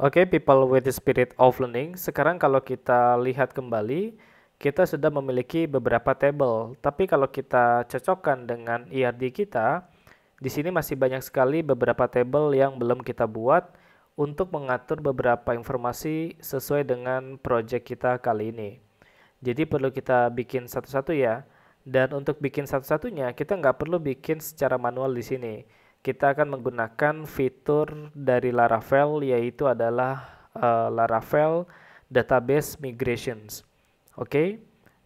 Oke, okay, people with the spirit of learning. Sekarang kalau kita lihat kembali, kita sudah memiliki beberapa table. Tapi kalau kita cocokkan dengan IRD e kita, di sini masih banyak sekali beberapa table yang belum kita buat untuk mengatur beberapa informasi sesuai dengan project kita kali ini. Jadi perlu kita bikin satu-satu ya. Dan untuk bikin satu-satunya, kita nggak perlu bikin secara manual di sini kita akan menggunakan fitur dari Laravel yaitu adalah uh, Laravel Database Migrations. Oke. Okay?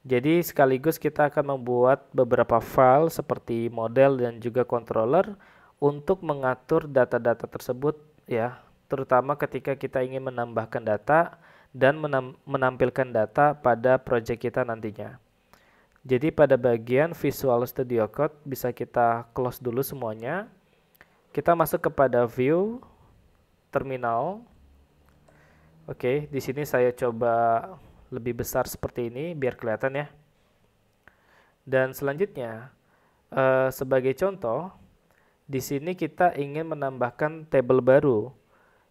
Jadi sekaligus kita akan membuat beberapa file seperti model dan juga controller untuk mengatur data-data tersebut ya, terutama ketika kita ingin menambahkan data dan menampilkan data pada project kita nantinya. Jadi pada bagian Visual Studio Code bisa kita close dulu semuanya. Kita masuk kepada view terminal. Oke, di sini saya coba lebih besar seperti ini biar kelihatan ya. Dan selanjutnya, uh, sebagai contoh, di sini kita ingin menambahkan table baru,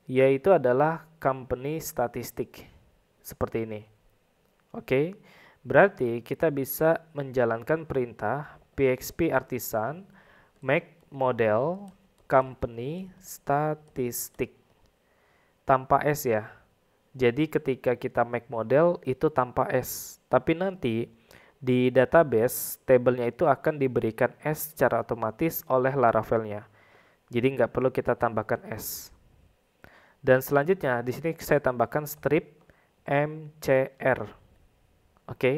yaitu adalah company statistik seperti ini. Oke, berarti kita bisa menjalankan perintah PXP artisan make model company statistik tanpa S ya. Jadi ketika kita make model itu tanpa S. Tapi nanti di database tablenya itu akan diberikan S secara otomatis oleh Laravelnya. Jadi nggak perlu kita tambahkan S. Dan selanjutnya di sini saya tambahkan strip mcr. Oke. Okay?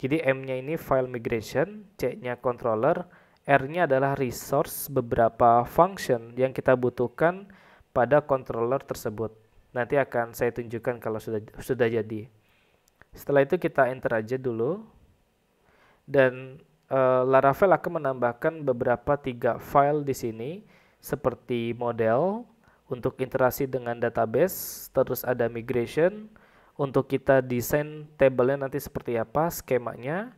Jadi M-nya ini file migration, C-nya controller, R-nya adalah resource beberapa function yang kita butuhkan pada controller tersebut. Nanti akan saya tunjukkan kalau sudah sudah jadi. Setelah itu kita enter aja dulu. Dan e, Laravel akan menambahkan beberapa tiga file di sini seperti model untuk interaksi dengan database, terus ada migration untuk kita desain tabelnya nanti seperti apa, skemanya.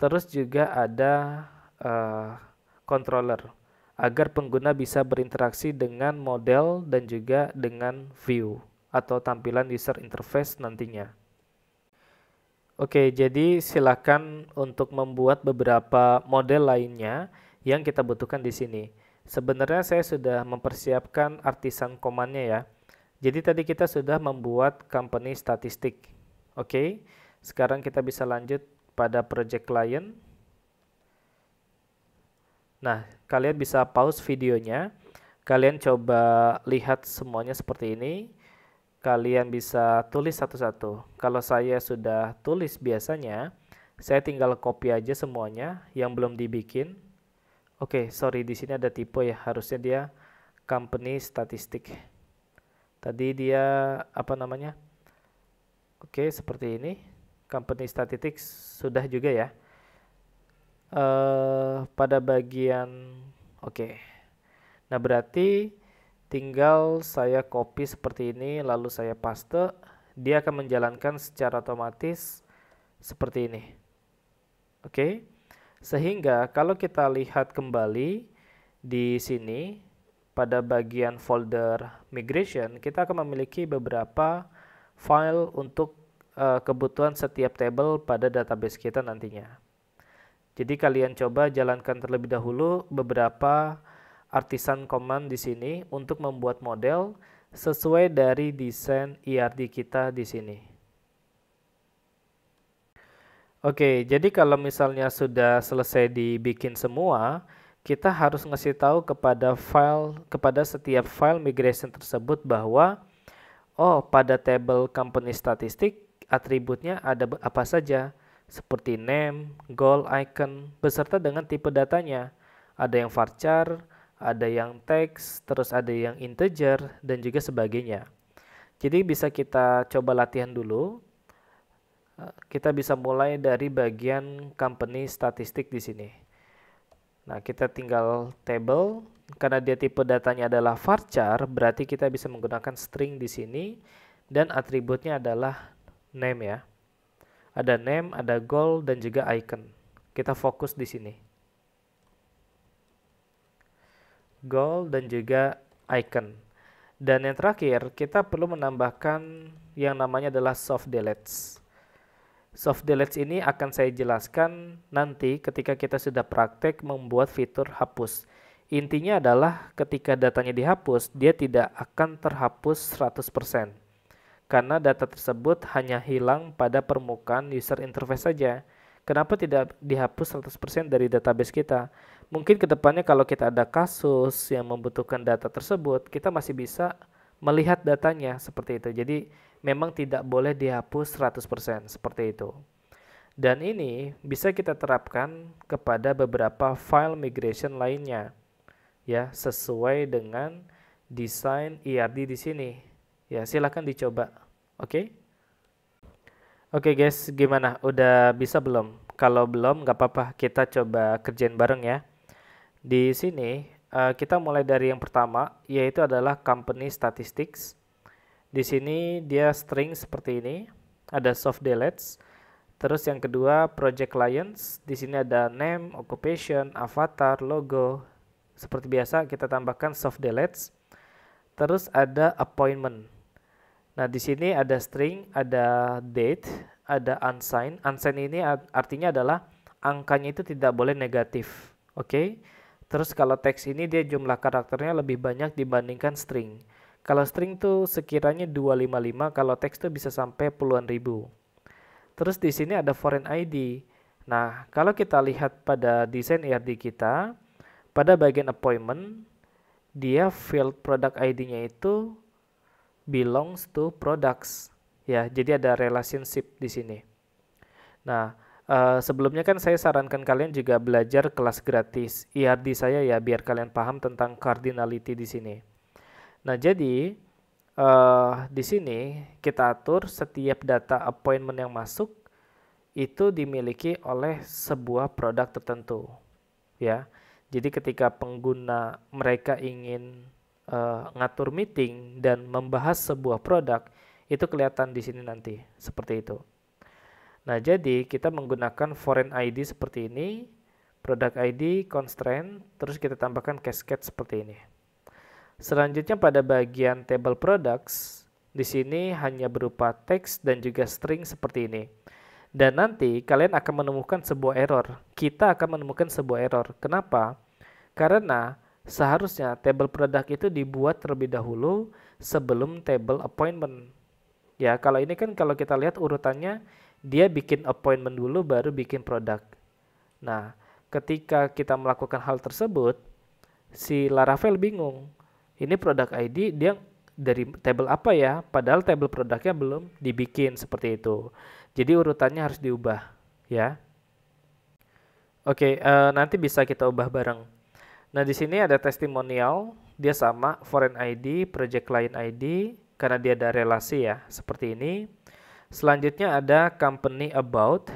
Terus juga ada Eh, controller agar pengguna bisa berinteraksi dengan model dan juga dengan view atau tampilan user interface nantinya. Oke, jadi silakan untuk membuat beberapa model lainnya yang kita butuhkan di sini. Sebenarnya saya sudah mempersiapkan artisan komanya ya. Jadi tadi kita sudah membuat company statistik. Oke, sekarang kita bisa lanjut pada project client. Nah, kalian bisa pause videonya. Kalian coba lihat semuanya seperti ini. Kalian bisa tulis satu-satu. Kalau saya sudah tulis biasanya, saya tinggal copy aja semuanya yang belum dibikin. Oke, okay, sorry di sini ada typo ya. Harusnya dia company statistik. Tadi dia apa namanya? Oke, okay, seperti ini. Company statistics sudah juga ya uh, pada bagian oke. Okay. Nah, berarti tinggal saya copy seperti ini lalu saya paste, dia akan menjalankan secara otomatis seperti ini. Oke. Okay? Sehingga kalau kita lihat kembali di sini pada bagian folder migration, kita akan memiliki beberapa file untuk uh, kebutuhan setiap table pada database kita nantinya. Jadi kalian coba jalankan terlebih dahulu beberapa artisan command di sini untuk membuat model sesuai dari desain IRD e kita di sini. Oke, jadi kalau misalnya sudah selesai dibikin semua, kita harus ngasih tahu kepada file kepada setiap file migration tersebut bahwa oh pada table company statistik atributnya ada apa saja seperti name, goal, icon, beserta dengan tipe datanya. Ada yang varchar, ada yang text, terus ada yang integer, dan juga sebagainya. Jadi bisa kita coba latihan dulu. Eh, kita bisa mulai dari bagian company statistik di sini. Nah, kita tinggal table karena dia tipe datanya adalah varchar, berarti kita bisa menggunakan string di sini dan atributnya adalah name ya ada name, ada goal, dan juga icon. Kita fokus di sini. Goal dan juga icon. Dan yang terakhir, kita perlu menambahkan yang namanya adalah soft deletes. Soft deletes ini akan saya jelaskan nanti ketika kita sudah praktek membuat fitur hapus. Intinya adalah ketika datanya dihapus, dia tidak akan terhapus 100% karena data tersebut hanya hilang pada permukaan user interface saja. Kenapa tidak dihapus 100% dari database kita? Mungkin kedepannya kalau kita ada kasus yang membutuhkan data tersebut, kita masih bisa melihat datanya seperti itu. Jadi memang tidak boleh dihapus 100% seperti itu. Dan ini bisa kita terapkan kepada beberapa file migration lainnya ya sesuai dengan desain ERD di sini Ya, silahkan dicoba. Oke. Okay? Oke okay guys, gimana? Udah bisa belum? Kalau belum, nggak apa-apa. Kita coba kerjain bareng ya. Di sini, uh, kita mulai dari yang pertama, yaitu adalah company statistics. Di sini dia string seperti ini. Ada soft deletes. Terus yang kedua, project clients. Di sini ada name, occupation, avatar, logo. Seperti biasa, kita tambahkan soft deletes. Terus ada appointment. Nah, di sini ada string, ada date, ada unsigned. Unsigned ini artinya adalah angkanya itu tidak boleh negatif. Oke. Okay? Terus kalau teks ini dia jumlah karakternya lebih banyak dibandingkan string. Kalau string tuh sekiranya 255, kalau teks tuh bisa sampai puluhan ribu. Terus di sini ada foreign ID. Nah, kalau kita lihat pada desain ERD kita, pada bagian appointment, dia field product ID-nya itu belongs to products. Ya, jadi ada relationship di sini. Nah, uh, sebelumnya kan saya sarankan kalian juga belajar kelas gratis IRD e saya ya biar kalian paham tentang cardinality di sini. Nah, jadi uh, di sini kita atur setiap data appointment yang masuk itu dimiliki oleh sebuah produk tertentu. Ya. Jadi ketika pengguna mereka ingin uh, ngatur meeting dan membahas sebuah produk itu kelihatan di sini nanti seperti itu. Nah, jadi kita menggunakan foreign ID seperti ini, product ID, constraint, terus kita tambahkan cascade seperti ini. Selanjutnya pada bagian table products, di sini hanya berupa teks dan juga string seperti ini. Dan nanti kalian akan menemukan sebuah error. Kita akan menemukan sebuah error. Kenapa? Karena Seharusnya table product itu dibuat terlebih dahulu sebelum table appointment. Ya, kalau ini kan kalau kita lihat urutannya dia bikin appointment dulu baru bikin produk. Nah, ketika kita melakukan hal tersebut, si Laravel bingung. Ini produk ID dia dari table apa ya? Padahal table produknya belum dibikin seperti itu. Jadi urutannya harus diubah, ya. Oke, uh, nanti bisa kita ubah bareng. Nah, di sini ada testimonial, dia sama foreign ID, project client ID karena dia ada relasi ya, seperti ini. Selanjutnya ada company about,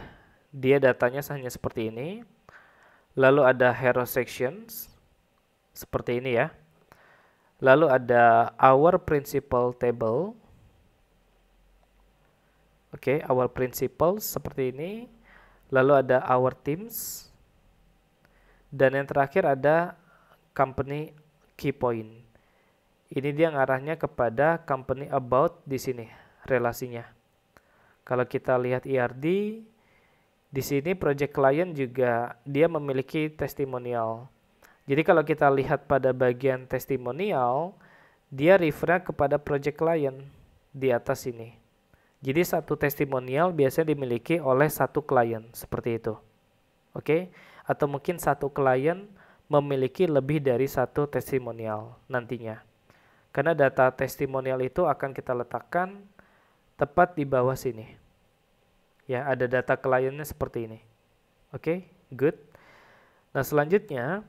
dia datanya hanya seperti ini. Lalu ada hero sections seperti ini ya. Lalu ada our principal table. Oke, okay, our principal seperti ini. Lalu ada our teams dan yang terakhir ada company key point. Ini dia ngarahnya kepada company about di sini relasinya. Kalau kita lihat IRD e di sini project client juga dia memiliki testimonial. Jadi kalau kita lihat pada bagian testimonial dia refer kepada project client di atas ini. Jadi satu testimonial biasanya dimiliki oleh satu klien seperti itu. Oke, okay? atau mungkin satu klien memiliki lebih dari satu testimonial nantinya. Karena data testimonial itu akan kita letakkan tepat di bawah sini. Ya, ada data kliennya seperti ini. Oke, okay, good. Nah, selanjutnya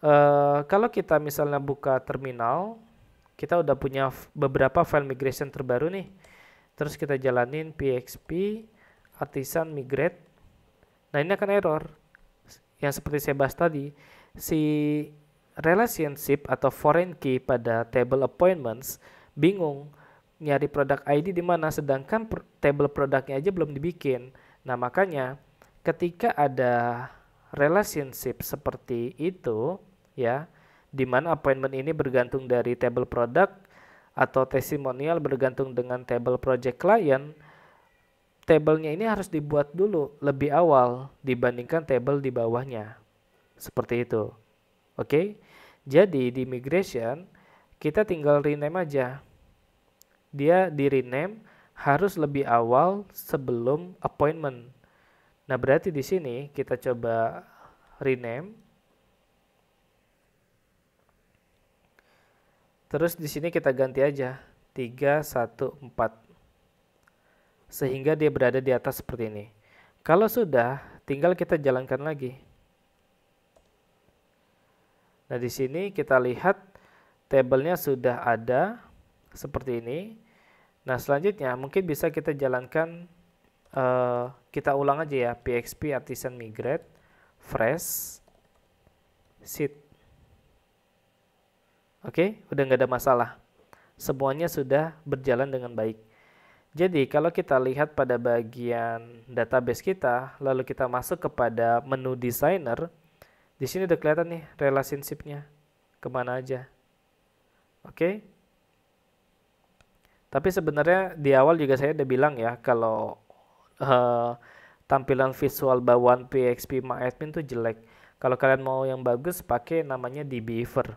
uh, kalau kita misalnya buka terminal, kita udah punya beberapa file migration terbaru nih. Terus kita jalanin PXP artisan migrate. Nah, ini akan error. Yang seperti saya bahas tadi, si relationship atau foreign key pada table appointments bingung nyari produk ID di mana sedangkan pr table produknya aja belum dibikin. Nah, makanya ketika ada relationship seperti itu ya, di mana appointment ini bergantung dari table produk atau testimonial bergantung dengan table project client, tablenya ini harus dibuat dulu lebih awal dibandingkan table di bawahnya. Seperti itu. Oke. Okay? Jadi di migration kita tinggal rename aja. Dia di rename harus lebih awal sebelum appointment. Nah, berarti di sini kita coba rename. Terus di sini kita ganti aja 314. Sehingga dia berada di atas seperti ini. Kalau sudah, tinggal kita jalankan lagi. Nah, di sini kita lihat tabelnya sudah ada seperti ini. Nah, selanjutnya mungkin bisa kita jalankan uh, kita ulang aja ya PXP artisan migrate fresh seed. Oke, okay? udah nggak ada masalah. Semuanya sudah berjalan dengan baik. Jadi, kalau kita lihat pada bagian database kita, lalu kita masuk kepada menu designer, di sini udah kelihatan nih relationship-nya kemana aja. Oke. Okay? Tapi sebenarnya di awal juga saya udah bilang ya kalau uh, tampilan visual bawaan PXP MyAdmin tuh jelek. Kalau kalian mau yang bagus pakai namanya di beaver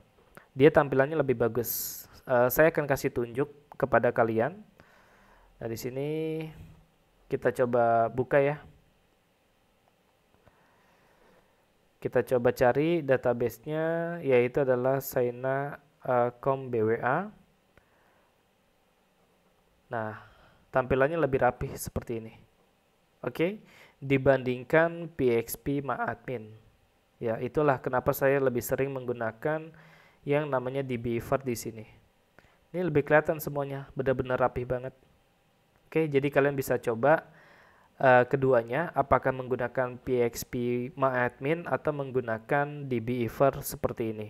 Dia tampilannya lebih bagus. Uh, saya akan kasih tunjuk kepada kalian. Nah, di sini kita coba buka ya. Kita coba cari databasenya yaitu adalah Saina uh, eh, BWA. Nah, tampilannya lebih rapih seperti ini. Oke, okay? dibandingkan PXP MyAdmin. Ya, itulah kenapa saya lebih sering menggunakan yang namanya dbeaver di sini. Ini lebih kelihatan semuanya, benar-benar rapih banget. Oke, jadi kalian bisa coba uh, keduanya apakah menggunakan PXP MyAdmin atau menggunakan DBEver seperti ini.